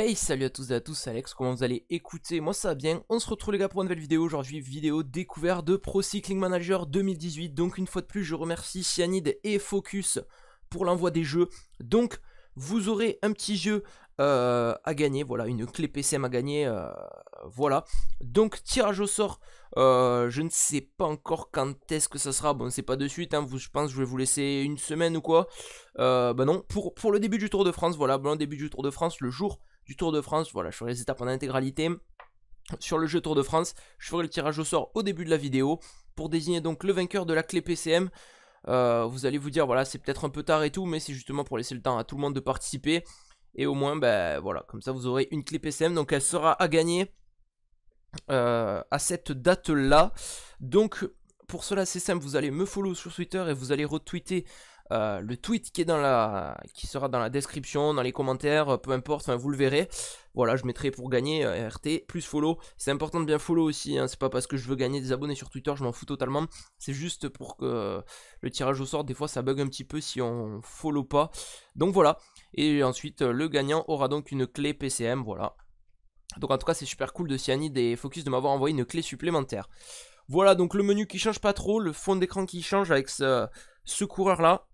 Hey salut à tous et à tous, Alex, comment vous allez écouter moi ça va bien, on se retrouve les gars pour une nouvelle vidéo, aujourd'hui vidéo découverte de Pro Cycling Manager 2018, donc une fois de plus je remercie Cyanide et Focus pour l'envoi des jeux, donc vous aurez un petit jeu euh, à gagner, voilà, une clé PCM à gagner, euh, voilà, donc tirage au sort, euh, je ne sais pas encore quand est-ce que ça sera, bon c'est pas de suite, hein. vous, je pense que je vais vous laisser une semaine ou quoi, bah non, pour, pour le début du Tour de France, voilà, bon, le début du Tour de France, le jour du Tour de France. Voilà, je ferai les étapes en intégralité. Sur le jeu Tour de France, je ferai le tirage au sort au début de la vidéo pour désigner donc le vainqueur de la clé PCM. Euh, vous allez vous dire, voilà, c'est peut-être un peu tard et tout, mais c'est justement pour laisser le temps à tout le monde de participer. Et au moins, ben voilà, comme ça vous aurez une clé PCM. Donc elle sera à gagner euh, à cette date-là. Donc pour cela, c'est simple, vous allez me follow sur Twitter et vous allez retweeter euh, le tweet qui, est dans la, qui sera dans la description, dans les commentaires, euh, peu importe, vous le verrez. Voilà, je mettrai pour gagner euh, RT plus follow. C'est important de bien follow aussi, hein. c'est pas parce que je veux gagner des abonnés sur Twitter, je m'en fous totalement. C'est juste pour que le tirage au sort, des fois ça bug un petit peu si on follow pas. Donc voilà, et ensuite le gagnant aura donc une clé PCM, voilà. Donc en tout cas c'est super cool de Cyanide et Focus de m'avoir envoyé une clé supplémentaire. Voilà donc le menu qui change pas trop, le fond d'écran qui change avec ce, ce coureur là.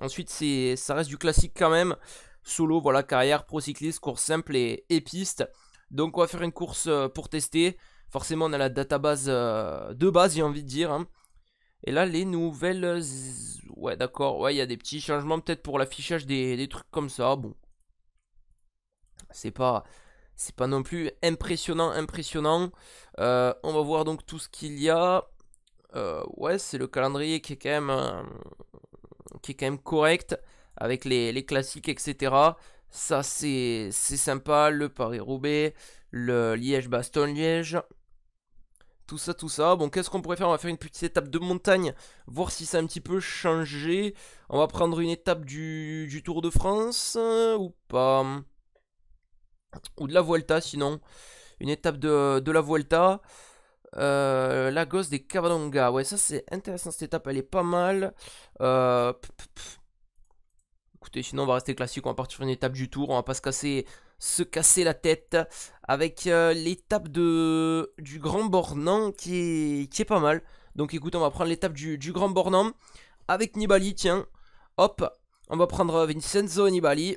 Ensuite, c'est, ça reste du classique quand même. Solo, voilà, carrière, pro cycliste, course simple et, piste. Donc on va faire une course euh, pour tester. Forcément, on a la database euh, de base, j'ai envie de dire. Hein. Et là, les nouvelles... Ouais, d'accord. Ouais, il y a des petits changements peut-être pour l'affichage des, trucs comme ça. Bon. C'est pas... C'est pas non plus impressionnant, impressionnant. Euh, on va voir donc tout ce qu'il y a. ouais, c'est le calendrier qui est quand même qui est quand même correct, avec les, classiques, etc. Ça, c'est sympa. Le Paris-Roubaix, le liège baston liège Tout ça, tout ça. Bon, qu'est-ce qu'on pourrait faire On va faire une petite étape de montagne, voir si ça a un petit peu changé. On va prendre une étape du, Tour de France, euh, ou pas Ou de la Vuelta, sinon. Une étape de, de la Vuelta. Euh, la gosse des Kavadonga Ouais, ça c'est intéressant cette étape, elle est pas mal. Euh, Écoutez, sinon on va rester classique, on va partir sur une étape du tour, on va pas se casser, se casser la tête avec euh, l'étape de du Grand Bornan qui est, qui est pas mal. Donc écoute, on va prendre l'étape du, du, Grand Bornan avec Nibali, tiens. Hop, on va prendre Vincenzo Nibali.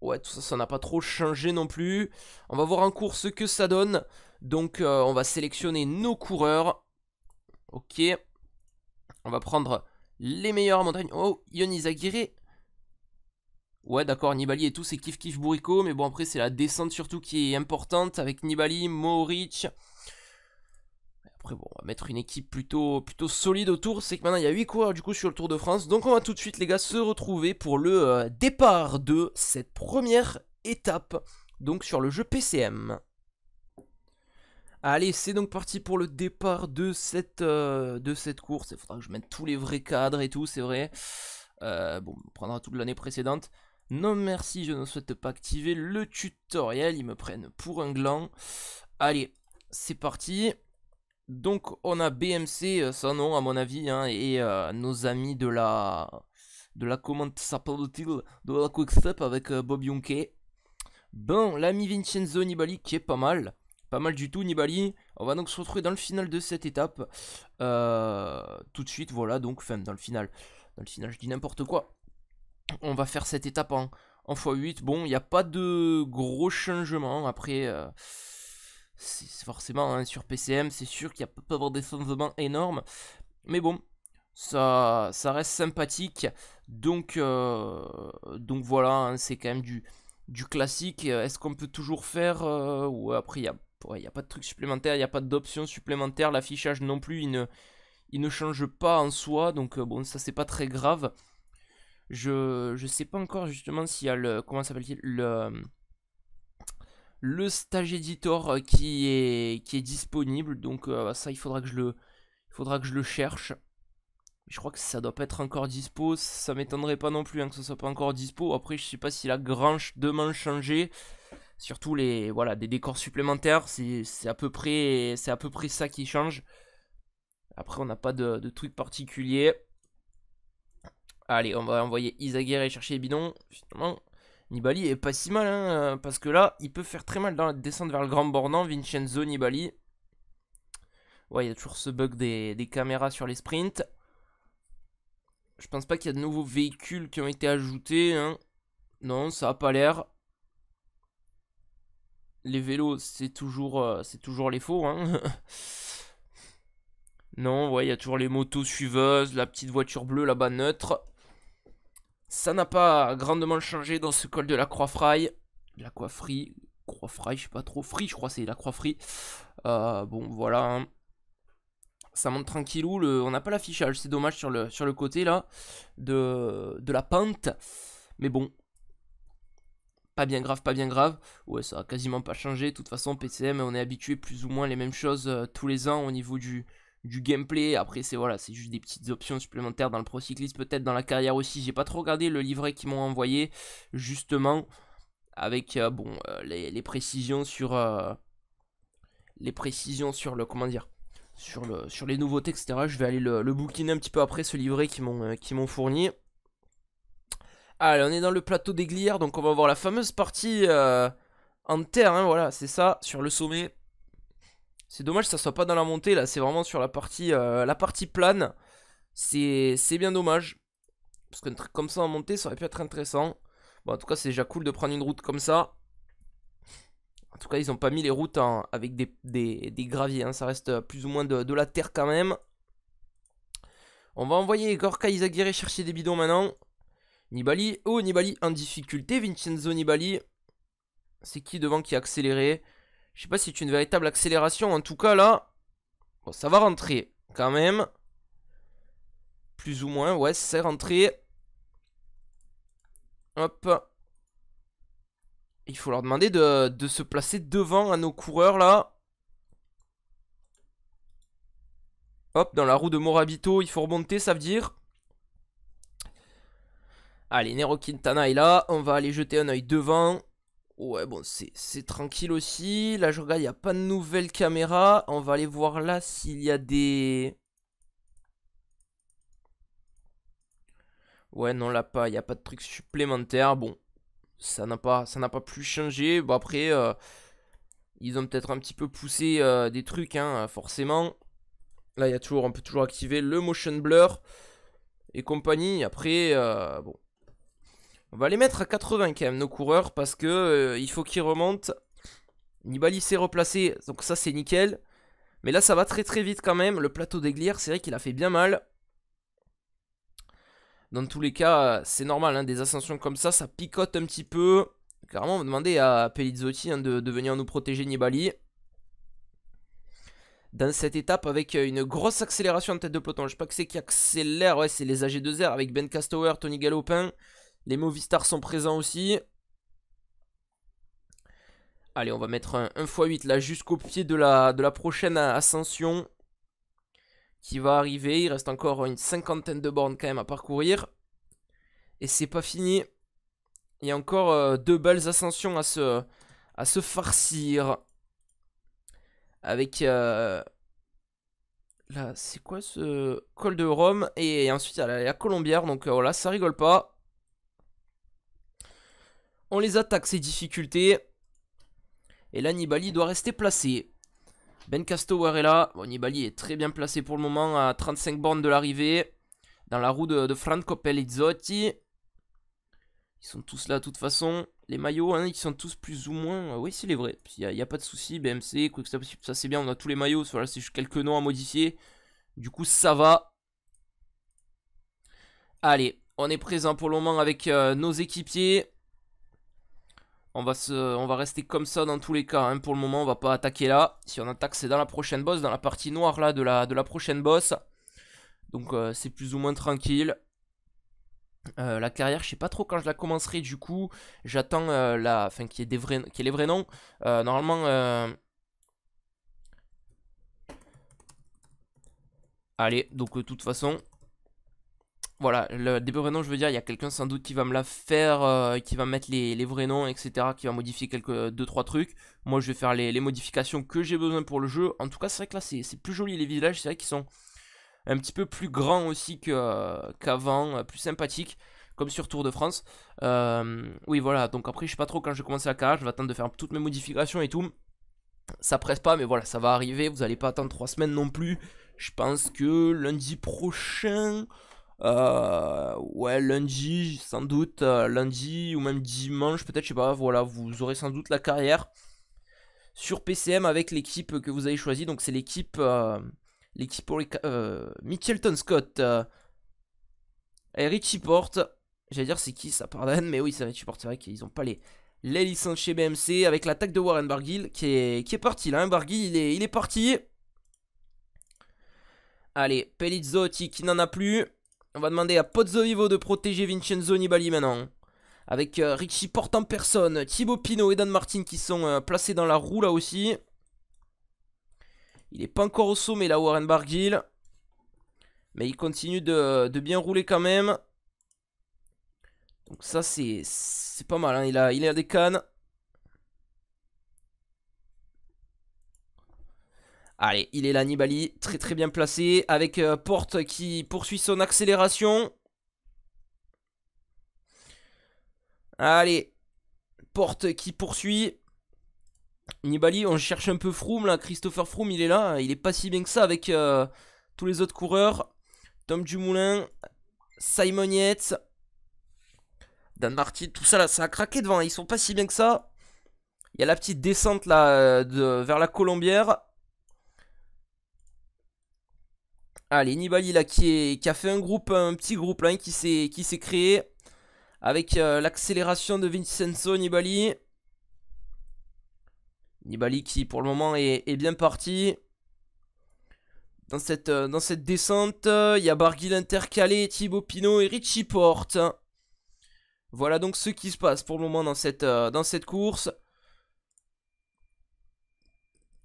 Ouais, tout ça, ça n'a pas trop changé non plus. On va voir en cours ce que ça donne. Donc euh, on va sélectionner nos coureurs. Ok. On va prendre les meilleurs, montagnes. Oh, Yonis Aguirre. Ouais d'accord, Nibali et tout, c'est kiff kiff Bourico, Mais bon après c'est la descente surtout qui est importante avec Nibali, Mohoric. Après bon, on va mettre une équipe plutôt, plutôt solide autour. C'est que maintenant il y a 8 coureurs du coup sur le Tour de France. Donc on va tout de suite les gars se retrouver pour le euh, départ de cette première étape. Donc sur le jeu PCM. Allez, c'est donc parti pour le départ de cette, euh, de cette course. Il faudra que je mette tous les vrais cadres et tout, c'est vrai. Euh, bon, on prendra toute l'année précédente. Non merci, je ne souhaite pas activer le tutoriel, ils me prennent pour un gland. Allez, c'est parti. Donc on a BMC, euh, sans nom à mon avis, hein, et nos amis de la... De la commande s'appelle-t-il De la Quickstep avec Bob Yonke. Bon, l'ami Vincenzo Nibali qui est pas mal. Pas mal du tout, Nibali. On va donc se retrouver dans le final de cette étape. Euh, tout de suite, voilà, donc, fin, dans le final. Dans le final, je dis n'importe quoi. On va faire cette étape en, en x8. Bon, il n'y a pas de gros changements. Après, euh, c'est forcément, hein, sur PCM, c'est sûr qu'il peut y avoir des changements énormes. Mais bon, ça, ça reste sympathique. Donc, euh, donc voilà, hein, c'est quand même du, du classique. Est-ce qu'on peut toujours faire Ou après, il y a il n'y a pas de truc supplémentaire, il n'y a pas d'option supplémentaire, l'affichage non plus, il ne, change pas en soi, donc euh, bon, ça c'est pas très grave. Je ne sais pas encore justement s'il y a le, comment s'appelle-t-il, le, le stage editor euh, qui est, qui est disponible, donc euh, ça il faudra que je le, faudra que je le cherche. Je crois que ça doit pas être encore dispo, ça m'étonnerait pas non plus hein, que ça soit pas encore dispo. Après, je sais pas si la grange demain changé surtout les voilà des décors supplémentaires c'est à peu près c'est à peu près ça qui change après on n'a pas de, trucs particuliers allez on va envoyer Isaguerre chercher les bidons finalement Nibali est pas si mal hein, parce que là il peut faire très mal dans la descente vers le grand bornant Vincenzo Nibali ouais il y a toujours ce bug des, caméras sur les sprints je pense pas qu'il y a de nouveaux véhicules qui ont été ajoutés hein. non ça a pas l'air les vélos, c'est toujours, euh, c'est toujours les faux. Hein. non, ouais, il y a toujours les motos suiveuses, la petite voiture bleue là-bas neutre. Ça n'a pas grandement changé dans ce col de la croix fraille. La croix Fry, croix fraille, je sais pas trop. Free, je crois, c'est la croix Fry. Euh, bon, voilà. Hein. Ça monte tranquillou. On n'a pas l'affichage, c'est dommage sur le, sur le côté là de, de la pente. Mais bon, bien grave, pas bien grave. Ouais, ça a quasiment pas changé. De toute façon, PCM, on est habitué plus ou moins les mêmes choses euh, tous les ans au niveau du, du gameplay. Après, c'est voilà, c'est juste des petites options supplémentaires dans le pro cycliste, peut-être dans la carrière aussi. J'ai pas trop regardé le livret qu'ils m'ont envoyé, justement, avec euh, bon euh, les, les, précisions sur les précisions sur le comment dire. Sur, le, sur les nouveautés, etc. Je vais aller le, bouquiner un petit peu après ce livret qu'ils m'ont qui m'ont fourni. Allez, on est dans le plateau des Glières, donc on va voir la fameuse partie euh, en terre, hein, voilà, c'est ça, sur le sommet. C'est dommage que ça soit pas dans la montée, là, c'est vraiment sur la partie, euh, la partie plane. C'est bien dommage, parce qu'un truc comme ça en montée, ça aurait pu être intéressant. Bon, en tout cas, c'est déjà cool de prendre une route comme ça. En tout cas, ils ont pas mis les routes avec des, graviers, hein, ça reste plus ou moins de, la terre quand même. On va envoyer Gorka Isagiré chercher des bidons maintenant. Nibali, oh Nibali en difficulté, Vincenzo Nibali. C'est qui devant qui a accéléré Je sais pas si c'est une véritable accélération, en tout cas là. Bon, ça va rentrer quand même. Plus ou moins, ouais, c'est rentré. Hop. Il faut leur demander de, de se placer devant à nos coureurs là. Hop, dans la roue de Morabito, il faut remonter, ça veut dire. Allez, Nero Quintana est là. On va aller jeter un oeil devant. Ouais, bon, c'est tranquille aussi. Là, je regarde, il n'y a pas de nouvelle caméra. On va aller voir là s'il y a des... Ouais, non, là, pas, il n'y a pas de truc supplémentaire. Bon, ça n'a pas, ça pas plus changé. Bon, après, euh, ils ont peut-être un petit peu poussé euh, des trucs, hein, forcément. Là, y a toujours, on peut toujours activer le motion blur et compagnie. Après, euh, bon, on va les mettre à 80 quand même, nos coureurs, parce que euh, il faut qu'ils remontent. Nibali s'est replacé, donc ça c'est nickel. Mais là, ça va très très vite quand même. Le plateau d'Aiglière, c'est vrai qu'il a fait bien mal. Dans tous les cas, c'est normal, hein, des ascensions comme ça, ça picote un petit peu. Carrément, on va demander à Pelizzotti hein, de, venir nous protéger Nibali. Dans cette étape, avec euh, une grosse accélération en tête de peloton. Je sais pas que c'est qui accélère, ouais, c'est les AG2R avec Ben Castower, Tony Galopin. Les Movistars sont présents aussi. Allez, on va mettre un 1x8 là jusqu'au pied de la, de la prochaine ascension qui va arriver. Il reste encore une cinquantaine de bornes quand même à parcourir. Et c'est pas fini. Il y a encore euh, deux belles ascensions à se, à se farcir. Avec... Euh, là, c'est quoi ce col de Rome Et ensuite, il y a la, Colombière. Donc là, euh, voilà, ça rigole pas. On les attaque ces difficultés. Et là, Nibali doit rester placé. Ben Castower est là. Bon, Nibali est très bien placé pour le moment à 35 bornes de l'arrivée. Dans la roue de, Franco Pellizzotti. Ils sont tous là de toute façon. Les maillots, hein, ils sont tous plus ou moins... Euh, oui, c'est les vrais. Il n'y a, pas de souci. BMC, ça c'est bien. On a tous les maillots. Voilà, c'est juste quelques noms à modifier. Du coup, ça va. Allez, on est présent pour le moment avec euh, nos équipiers. On va, se, on va rester comme ça dans tous les cas. Hein. Pour le moment, on va pas attaquer là. Si on attaque, c'est dans la prochaine boss, dans la partie noire là de la, de la prochaine boss. Donc euh, c'est plus ou moins tranquille. Euh, la carrière, je sais pas trop quand je la commencerai du coup. J'attends euh, la. Enfin, qu'il y, des les vrais noms. normalement. Allez, donc de toute façon, voilà, le, des vrais noms, je veux dire, il y a quelqu'un sans doute qui va me la faire, euh, qui va mettre les, vrais noms, etc., qui va modifier quelques 2-3 trucs. Moi, je vais faire les, modifications que j'ai besoin pour le jeu. En tout cas, c'est vrai que là, c'est plus joli, les villages, c'est vrai qu'ils sont un petit peu plus grands aussi euh, qu'avant, euh, plus sympathiques, comme sur Tour de France. oui, voilà, donc après, je sais pas trop quand je vais commencer la carrière, je vais attendre de faire toutes mes modifications et tout. Ça presse pas, mais voilà, ça va arriver, vous allez pas attendre 3 semaines non plus. Je pense que lundi prochain... Euh, ouais, lundi, sans doute, euh, lundi ou même dimanche, peut-être, je sais pas, voilà, vous aurez sans doute la carrière sur PCM avec l'équipe que vous avez choisie. Donc c'est l'équipe euh, l'équipe pour Mitchelton Scott. Eric et Richie Porte. J'allais dire c'est qui ça pardonne, mais oui c'est Richie Porte, c'est vrai qu'ils ont pas les, les licences chez BMC avec l'attaque de Warren Bargill qui est, qui est parti là. Hein. Bargill il est, il est parti. Allez, Pelizzotti qui n'en a plus. On va demander à Pozzo Vivo de protéger Vincenzo Nibali maintenant. Avec euh, Richie Porte en personne, Thibaut Pino et Dan Martin qui sont euh, placés dans la roue là aussi. Il n'est pas encore au sommet là Warren Barguil. Mais il continue de, bien rouler quand même. Donc ça c'est pas mal, hein. il, a, il a des cannes. Allez, il est là, Nibali, très très bien placé, avec euh, Porte qui poursuit son accélération. Allez, Porte qui poursuit. Nibali, on cherche un peu Froome là, Christopher Froome il est là, il est pas si bien que ça avec euh, tous les autres coureurs. Tom Dumoulin, Simon Yates, Dan Martin, tout ça là, ça a craqué devant, hein, ils sont pas si bien que ça. Il y a la petite descente là euh, vers la Colombière. Allez, Nibali là qui, a fait un groupe, un petit groupe là hein, qui s'est créé avec euh, l'accélération de Vincenzo Nibali. Nibali qui pour le moment est, bien parti. Euh, dans cette, descente, il y a Barguil intercalé, Thibaut Pinot et Richie Porte. Voilà donc ce qui se passe pour le moment dans cette euh, course.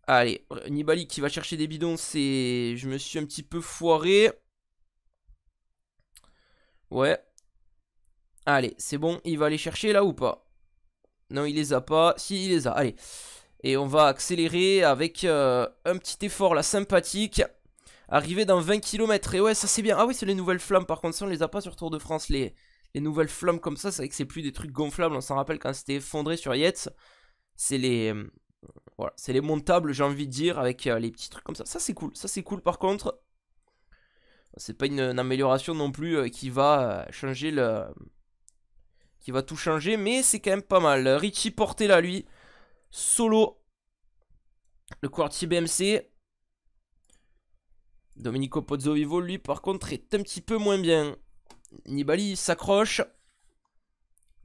Allez, euh, Nibali qui va chercher des bidons, c'est... Je me suis un petit peu foiré. Ouais. Allez, c'est bon, il va aller chercher là ou pas Non, il les a pas. Si, il les a, allez. Et on va accélérer avec euh, un petit effort là, sympathique. Arriver dans 20 km. Et ouais, ça c'est bien. Ah oui, c'est les nouvelles flammes par contre, ça on les a pas sur Tour de France, les, les nouvelles flammes comme ça. C'est vrai que c'est plus des trucs gonflables, on s'en rappelle quand c'était effondré sur Yates. C'est les euh, voilà, c'est les montables, j'ai envie de dire, avec euh, les petits trucs comme ça. Ça, c'est cool. Ça, c'est cool, par contre. C'est pas une, amélioration non plus euh, qui va euh, changer le... Qui va tout changer, mais c'est quand même pas mal. Richie porté là, lui. Solo. Le quartier BMC. Domenico Pozzovivo, lui, par contre, est un petit peu moins bien. Nibali s'accroche.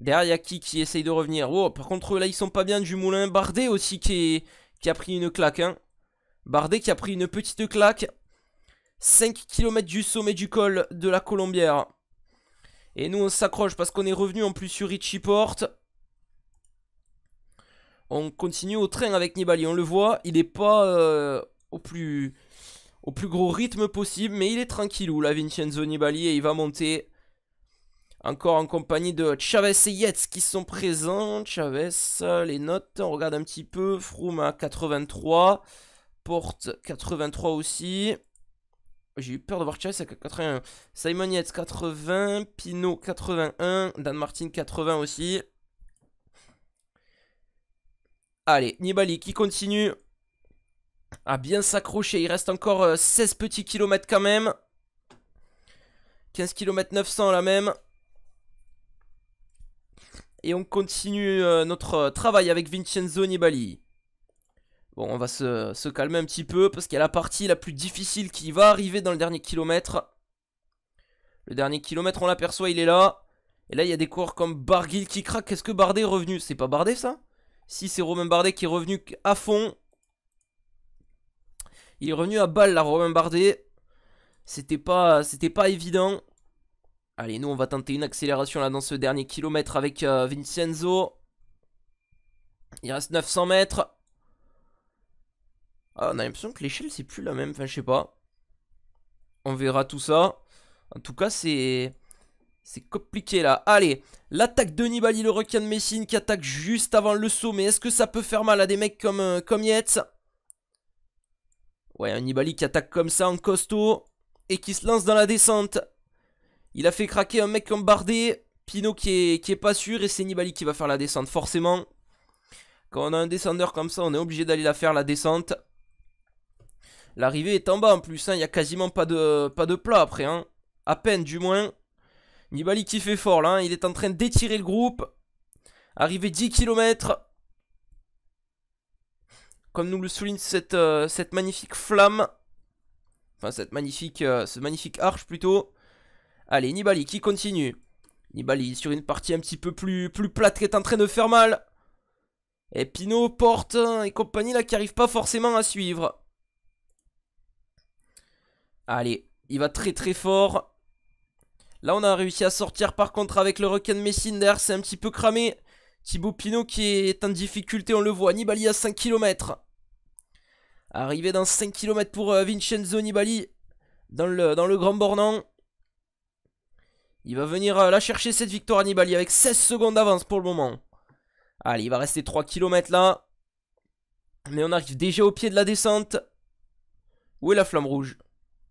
Derrière, il y a qui qui essaye de revenir. Oh, par contre, là, ils sont pas bien du moulin. Bardet aussi qui, qui a pris une claque. Hein. Bardet qui a pris une petite claque. 5 km du sommet du col de la Colombière. Et nous, on s'accroche parce qu'on est revenu en plus sur Richie Porte. On continue au train avec Nibali. On le voit, il n'est pas euh, au, plus, au plus gros rythme possible, mais il est tranquille ou la Vincenzo Nibali, et il va monter encore en compagnie de Chavez et Yates qui sont présents. Chavez, les notes, on regarde un petit peu. Froome à 83. Porte 83 aussi. J'ai eu peur de voir Chavez à 81. Simon Yates 80. Pinot 81. Dan Martin 80 aussi. Allez, Nibali qui continue à bien s'accrocher. Il reste encore 16 euh, petits kilomètres quand même. 15 km 900 là même et on continue euh, notre euh, travail avec Vincenzo Nibali. Bon, on va se, calmer un petit peu parce qu'il y a la partie la plus difficile qui va arriver dans le dernier kilomètre. Le dernier kilomètre, on l'aperçoit, il est là. Et là, il y a des coureurs comme Barguil qui craque. Qu'est-ce que Bardet est revenu C'est pas Bardet, ça Si, c'est Romain Bardet qui est revenu à fond. Il est revenu à balle, là, Romain Bardet. C'était pas, c'était pas évident. Allez, nous, on va tenter une accélération là dans ce dernier kilomètre avec euh, Vincenzo. Il reste 900 mètres. Ah, on a l'impression que l'échelle, c'est plus la même. Enfin, je sais pas. On verra tout ça. En tout cas, c'est... C'est compliqué là. Allez, l'attaque de Nibali, le requin de Messine qui attaque juste avant le sommet. Est-ce que ça peut faire mal à des mecs comme, euh, Ouais, un Nibali qui attaque comme ça en costaud et qui se lance dans la descente. Il a fait craquer un mec comme Pinot qui est, qui est pas sûr. Et c'est Nibali qui va faire la descente, forcément. Quand on a un descendeur comme ça, on est obligé d'aller la faire, la descente. L'arrivée est en bas en plus. Hein. Il y n'y a quasiment pas de, pas de plat après. Hein. À peine, du moins. Nibali qui fait fort là. Hein. Il est en train d'étirer le groupe. Arrivé 10 km. Comme nous le souligne cette, euh, cette magnifique flamme. Enfin, cette magnifique, euh, ce magnifique arche plutôt. Allez, Nibali qui continue. Nibali sur une partie un petit peu plus, plus plate qui est en train de faire mal. Et Pino Porte hein, et compagnie là qui n'arrive pas forcément à suivre. Allez, il va très très fort. Là on a réussi à sortir par contre avec le requin de Messinder, c'est un petit peu cramé. Thibaut Pinot qui est en difficulté, on le voit. Nibali à 5 km. Arrivé dans 5 km pour euh, Vincenzo Nibali dans le, dans le Grand Bornand. Il va venir euh, la chercher cette victoire Nibali avec 16 secondes d'avance pour le moment. Allez, il va rester 3 km là. Mais on arrive déjà au pied de la descente. Où est la flamme rouge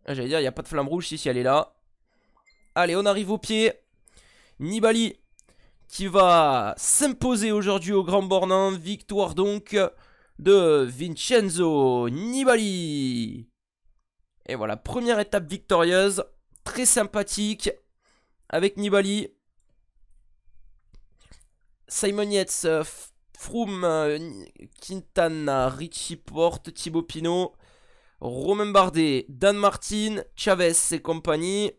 ah, J'allais dire, il n'y a pas de flamme rouge. Si, elle est là. Allez, on arrive au pied. Nibali qui va s'imposer aujourd'hui au Grand Bornin. Victoire donc de Vincenzo Nibali. Et voilà, première étape victorieuse. Très sympathique avec Nibali. Simon Yates, euh, Froome, euh, Quintana, Richie Porte, Thibaut Pinot, Romain Bardet, Dan Martin, Chavez et compagnie.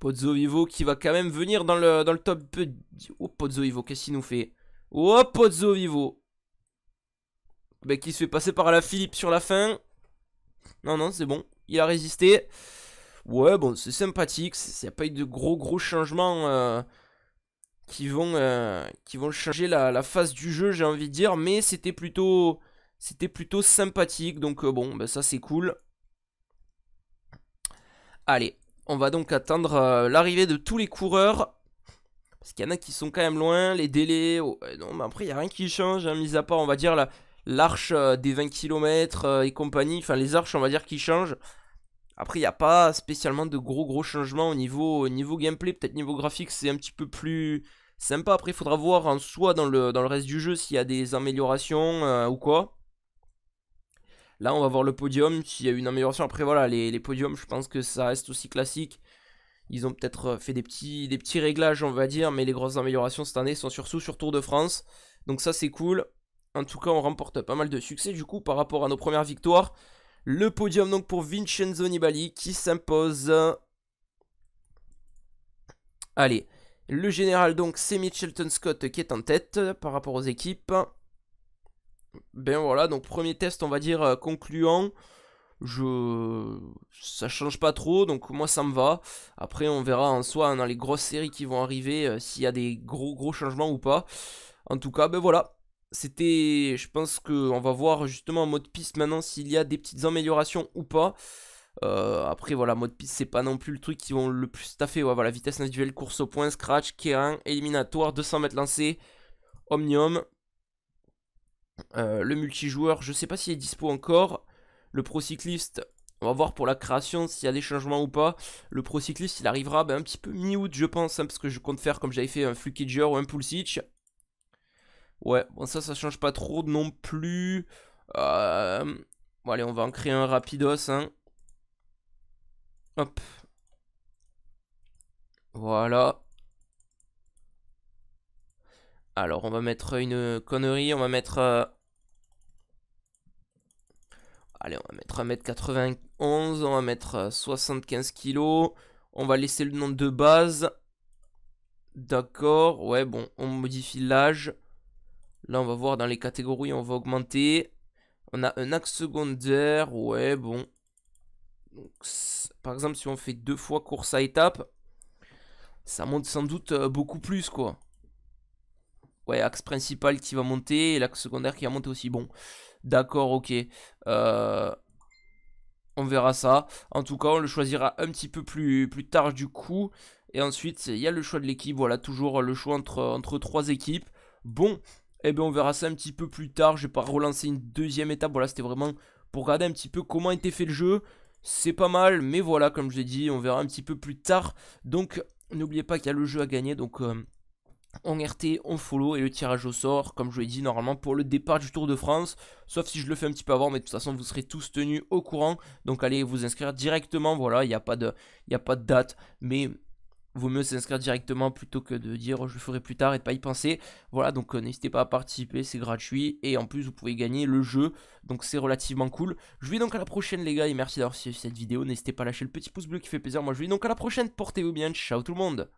Pozzo Vivo qui va quand même venir dans le, dans le top. Oh Pozzo Vivo, qu'est-ce qu'il nous fait Oh Pozzo Vivo mais ben, Qui se fait passer par la Philippe sur la fin. Non, non, c'est bon. Il a résisté. Ouais, bon, c'est sympathique. Il n'y a pas eu de gros, gros changements euh, qui, vont, euh, qui vont changer la, phase du jeu, j'ai envie de dire. Mais c'était plutôt, c'était plutôt sympathique. Donc, euh, bon, ben, ça, c'est cool. Allez, on va donc attendre l'arrivée de tous les coureurs. Parce qu'il y en a qui sont quand même loin, les délais. Oh, non, mais après, il n'y a rien qui change, hein, mis à part, on va dire, la, l'arche des 20 km et compagnie. Enfin, les arches, on va dire, qui changent. Après, il n'y a pas spécialement de gros gros changements au niveau, niveau gameplay, peut-être niveau graphique, c'est un petit peu plus sympa. Après, il faudra voir en soi dans le, reste du jeu s'il y a des améliorations euh, ou quoi. Là, on va voir le podium, s'il y a une amélioration. Après, voilà, les, les, podiums, je pense que ça reste aussi classique. Ils ont peut-être euh, fait des petits, des petits réglages, on va dire, mais les grosses améliorations cette année sont surtout sur Tour de France. Donc ça, c'est cool. En tout cas, on remporte pas mal de succès du coup par rapport à nos premières victoires. Le podium donc pour Vincenzo Nibali qui s'impose. Allez, le général donc c'est Mitchelton Scott qui est en tête euh, par rapport aux équipes. Ben voilà, donc premier test on va dire euh, concluant. Je... Ça change pas trop, donc moi ça me va. Après on verra en soi hein, dans les grosses séries qui vont arriver euh, s'il y a des gros gros changements ou pas. En tout cas, ben voilà, c'était, je pense que on va voir justement en mode piste maintenant s'il y a des petites améliorations ou pas. Euh, après, voilà, mode piste, c'est pas non plus le truc qui vont le plus taffer. voilà, vitesse individuelle, course au point, scratch, K1, éliminatoire, 200 mètres lancé, omnium. Euh, le multijoueur, je sais pas s'il est dispo encore. Le pro cycliste, on va voir pour la création s'il y a des changements ou pas. Le pro cycliste, il arrivera ben, un petit peu mi-août, je pense, hein, parce que je compte faire comme j'avais fait un Flukiger ou un Pulsic. Ouais, bon ça, ça change pas trop non plus. Euh, bon allez, on va en créer un rapidos. Hein. Hop. Voilà. Alors, on va mettre une connerie. On va mettre... Euh, allez, on va mettre 1m91. On va mettre 75 euh, kg. On va laisser le nom de base. D'accord. Ouais, bon, on modifie l'âge. Là, on va voir dans les catégories, on va augmenter. On a un axe secondaire. Ouais, bon. par exemple, si on fait deux fois course à étape, ça monte sans doute euh, beaucoup plus, quoi. Ouais, axe principal qui va monter et l'axe secondaire qui va monter aussi. Bon, d'accord, ok. Euh, on verra ça. En tout cas, on le choisira un petit peu plus, plus tard du coup. Et ensuite, il y a le choix de l'équipe. Voilà, toujours le choix entre, entre trois équipes. Bon, eh bien on verra ça un petit peu plus tard. Je vais pas relancer une deuxième étape. Voilà, c'était vraiment pour regarder un petit peu comment était fait le jeu. C'est pas mal, mais voilà, comme je l'ai dit, on verra un petit peu plus tard. Donc n'oubliez pas qu'il y a le jeu à gagner. Donc on euh, RT, on follow et le tirage au sort, comme je l'ai dit normalement pour le départ du Tour de France. Sauf si je le fais un petit peu avant, mais de toute façon vous serez tous tenus au courant. Donc allez vous inscrire directement, voilà, il n'y a, a pas de date. Mais vaut mieux s'inscrire directement plutôt que de dire oh, je le ferai plus tard et de pas y penser. Voilà, donc euh, n'hésitez pas à participer, c'est gratuit et en plus vous pouvez gagner le jeu, donc c'est relativement cool. Je vous dis donc à la prochaine les gars et merci d'avoir suivi cette vidéo. N'hésitez pas à lâcher le petit pouce bleu qui fait plaisir. Moi je vous dis donc à la prochaine, portez-vous bien, ciao tout le monde.